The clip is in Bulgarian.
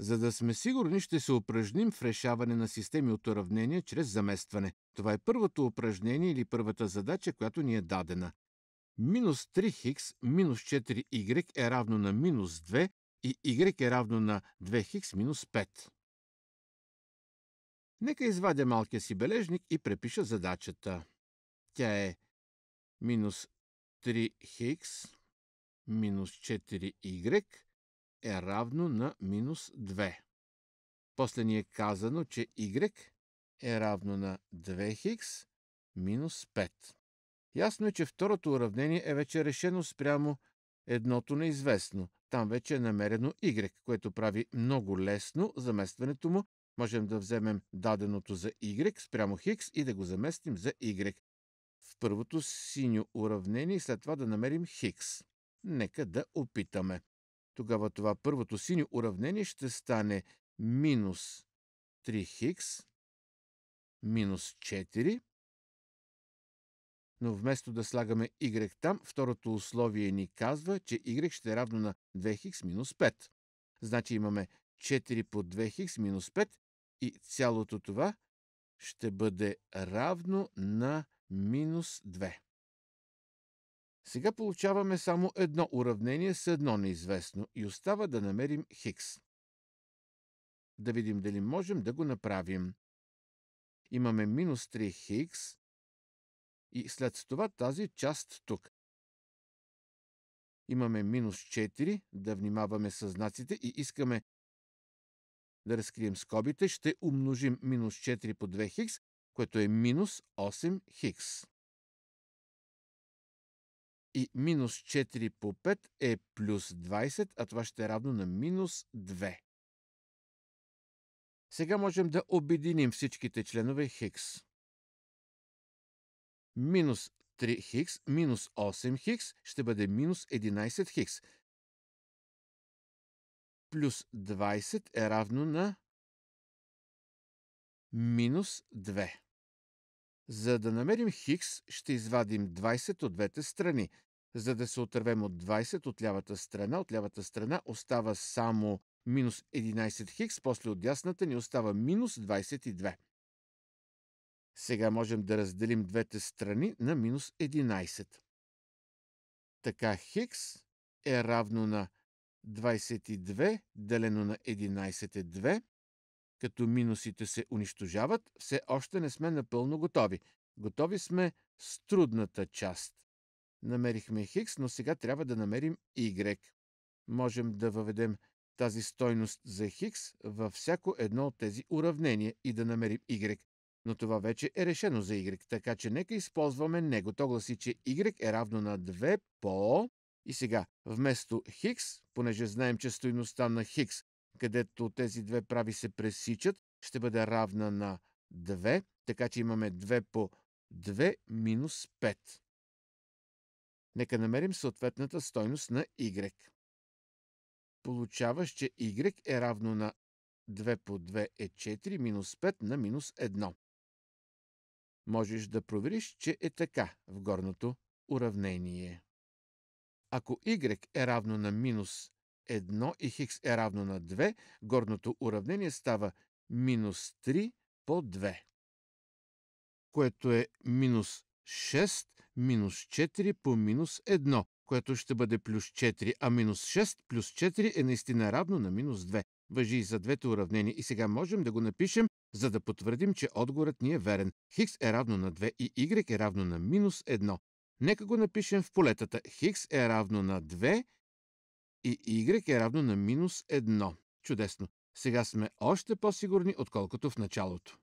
за да сме сигурни, ще се упражним в решаване на системи от уравнения чрез заместване. Това е първото упражнение или първата задача, която ни е дадена. Минус 3х минус 4y е равно на минус 2 и y е равно на 2х минус 5. Нека извадя малкия си бележник и препиша задачата. Тя е минус 3х минус 4y е равно на минус 2. После ни е казано, че y е равно на 2х минус 5. Ясно е, че второто уравнение е вече решено спрямо едното неизвестно. Там вече е намерено y, което прави много лесно заместването му. Можем да вземем даденото за y спрямо х и да го заместим за y. В първото синьо уравнение и след това да намерим хикс. Нека да опитаме тогава това първото синьо уравнение ще стане минус 3 х минус 4. Но вместо да слагаме y там, второто условие ни казва, че y ще е равно на 2х минус 5. Значи имаме 4 по 2х минус 5 и цялото това ще бъде равно на минус 2. Сега получаваме само едно уравнение с едно неизвестно и остава да намерим Хикс. Да видим дали можем да го направим. Имаме минус 3 Хикс и след това тази част тук. Имаме минус 4, да внимаваме с знаците и искаме да разкрием скобите, ще умножим минус 4 по 2 хикс, което е минус 8 хикс и минус 4 по 5 е плюс 20, а това ще е равно на минус 2. Сега можем да обединим всичките членове хикс. Минус 3 хикс минус 8 хикс ще бъде минус 11 хикс. Плюс 20 е равно на минус 2. За да намерим хикс, ще извадим 20 от двете страни за да се отървем от 20 от лявата страна. От лявата страна остава само минус 11 хикс, после от дясната ни остава минус 22. Сега можем да разделим двете страни на минус 11. Така хикс е равно на 22 делено на 11 е 2. Като минусите се унищожават, все още не сме напълно готови. Готови сме с трудната част. Намерихме Хикс, но сега трябва да намерим Y. Можем да въведем тази стойност за Хикс във всяко едно от тези уравнения и да намерим Y. Но това вече е решено за Y, така че нека използваме него. То гласи, че Y е равно на 2 по... И сега, вместо Хикс, понеже знаем, че стойността на Хикс, където тези две прави се пресичат, ще бъде равна на 2, така че имаме 2 по 2 минус 5 нека намерим съответната стойност на y. Получаваш, че y е равно на 2 по 2 е 4 минус 5 на минус 1. Можеш да провериш, че е така в горното уравнение. Ако y е равно на минус 1 и х е равно на 2, горното уравнение става минус 3 по 2, което е минус 6 минус 4 по минус 1, което ще бъде плюс 4, а минус 6 плюс 4 е наистина равно на минус 2. Въжи и за двете уравнения и сега можем да го напишем, за да потвърдим, че отговорът ни е верен. Хикс е равно на 2 и Y е равно на минус 1. Нека го напишем в полетата. Хикс е равно на 2 и Y е равно на минус 1. Чудесно! Сега сме още по-сигурни, отколкото в началото.